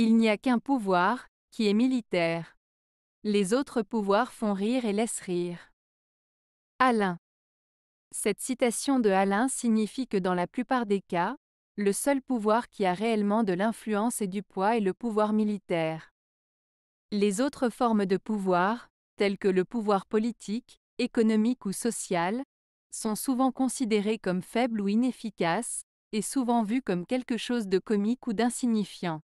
Il n'y a qu'un pouvoir, qui est militaire. Les autres pouvoirs font rire et laissent rire. Alain. Cette citation de Alain signifie que dans la plupart des cas, le seul pouvoir qui a réellement de l'influence et du poids est le pouvoir militaire. Les autres formes de pouvoir, telles que le pouvoir politique, économique ou social, sont souvent considérées comme faibles ou inefficaces, et souvent vues comme quelque chose de comique ou d'insignifiant.